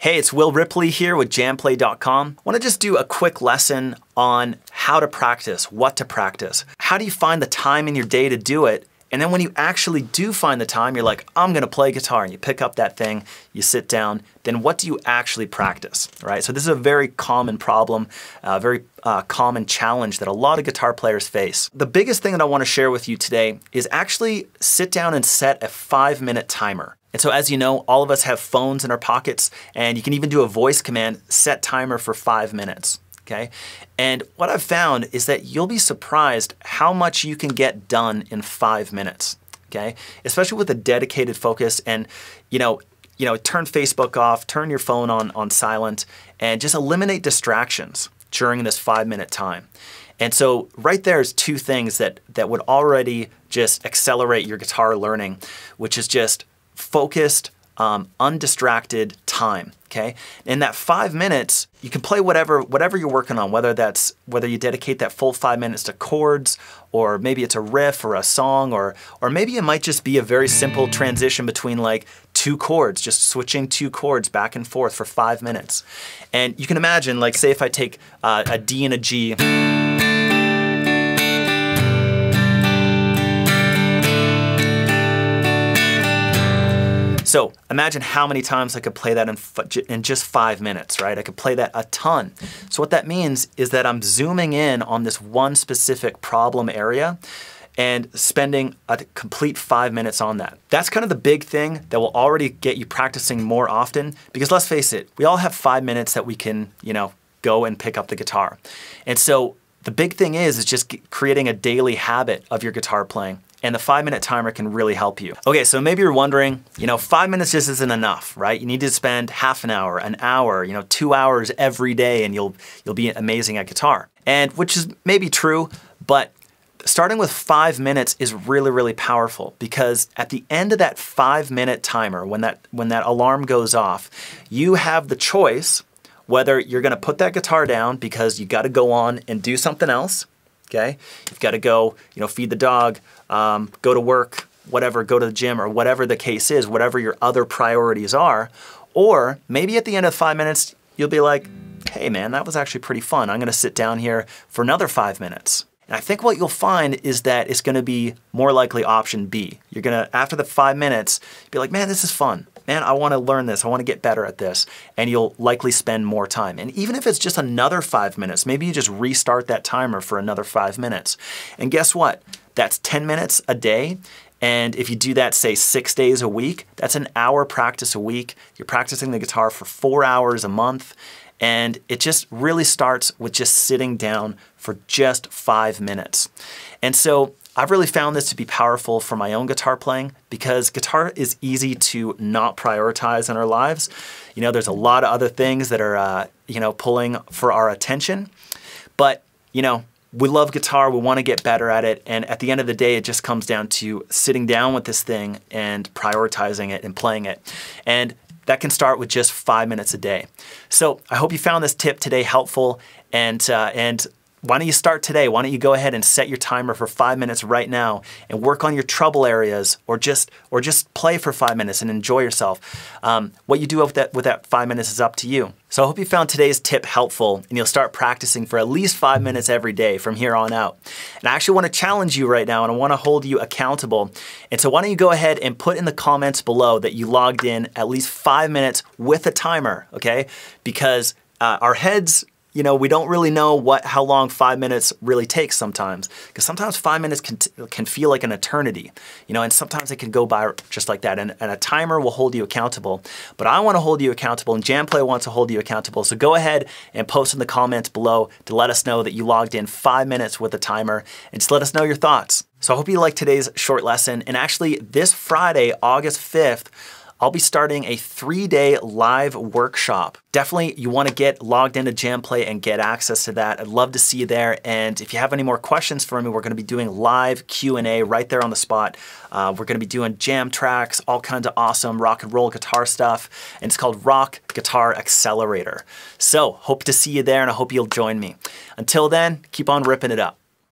Hey, it's Will Ripley here with jamplay.com. I wanna just do a quick lesson on how to practice, what to practice. How do you find the time in your day to do it? And then when you actually do find the time, you're like, I'm gonna play guitar, and you pick up that thing, you sit down, then what do you actually practice, right? So this is a very common problem, a uh, very uh, common challenge that a lot of guitar players face. The biggest thing that I wanna share with you today is actually sit down and set a five minute timer. And so as you know, all of us have phones in our pockets and you can even do a voice command, set timer for five minutes, okay? And what I've found is that you'll be surprised how much you can get done in five minutes, okay? Especially with a dedicated focus and, you know, you know, turn Facebook off, turn your phone on, on silent, and just eliminate distractions during this five minute time. And so right there is two things that, that would already just accelerate your guitar learning, which is just focused, um, undistracted time. Okay, in that five minutes, you can play whatever whatever you're working on, whether that's whether you dedicate that full five minutes to chords, or maybe it's a riff or a song, or or maybe it might just be a very simple transition between like two chords, just switching two chords back and forth for five minutes. And you can imagine, like, say if I take uh, a D and a G. So imagine how many times I could play that in, in just five minutes, right? I could play that a ton. So what that means is that I'm zooming in on this one specific problem area and spending a complete five minutes on that. That's kind of the big thing that will already get you practicing more often because let's face it, we all have five minutes that we can, you know, go and pick up the guitar. And so the big thing is, is just creating a daily habit of your guitar playing and the five minute timer can really help you. Okay, so maybe you're wondering, you know, five minutes just isn't enough, right? You need to spend half an hour, an hour, you know, two hours every day and you'll, you'll be amazing at guitar. And which is maybe true, but starting with five minutes is really, really powerful because at the end of that five minute timer, when that, when that alarm goes off, you have the choice whether you're gonna put that guitar down because you gotta go on and do something else, okay? You've got to go, you know, feed the dog, um, go to work, whatever, go to the gym or whatever the case is, whatever your other priorities are. Or maybe at the end of five minutes, you'll be like, hey man, that was actually pretty fun. I'm gonna sit down here for another five minutes. And I think what you'll find is that it's gonna be more likely option B. You're gonna, after the five minutes, be like, man, this is fun man, I want to learn this. I want to get better at this. And you'll likely spend more time. And even if it's just another five minutes, maybe you just restart that timer for another five minutes. And guess what? That's 10 minutes a day. And if you do that, say six days a week, that's an hour practice a week. You're practicing the guitar for four hours a month. And it just really starts with just sitting down for just five minutes. And so I've really found this to be powerful for my own guitar playing because guitar is easy to not prioritize in our lives. You know, there's a lot of other things that are, uh, you know, pulling for our attention. But, you know, we love guitar, we want to get better at it, and at the end of the day, it just comes down to sitting down with this thing and prioritizing it and playing it. And that can start with just five minutes a day. So I hope you found this tip today helpful, and, uh, and why don't you start today? Why don't you go ahead and set your timer for five minutes right now and work on your trouble areas or just or just play for five minutes and enjoy yourself. Um, what you do with that, with that five minutes is up to you. So I hope you found today's tip helpful and you'll start practicing for at least five minutes every day from here on out. And I actually want to challenge you right now and I want to hold you accountable. And so why don't you go ahead and put in the comments below that you logged in at least five minutes with a timer, okay? Because uh, our heads you know, we don't really know what how long five minutes really takes sometimes, because sometimes five minutes can, can feel like an eternity, you know, and sometimes it can go by just like that. And, and a timer will hold you accountable, but I want to hold you accountable, and JamPlay wants to hold you accountable. So go ahead and post in the comments below to let us know that you logged in five minutes with a timer, and just let us know your thoughts. So I hope you liked today's short lesson. And actually, this Friday, August 5th, I'll be starting a three-day live workshop. Definitely you wanna get logged into Jamplay and get access to that. I'd love to see you there. And if you have any more questions for me, we're gonna be doing live Q&A right there on the spot. Uh, we're gonna be doing jam tracks, all kinds of awesome rock and roll guitar stuff. And it's called Rock Guitar Accelerator. So hope to see you there and I hope you'll join me. Until then, keep on ripping it up.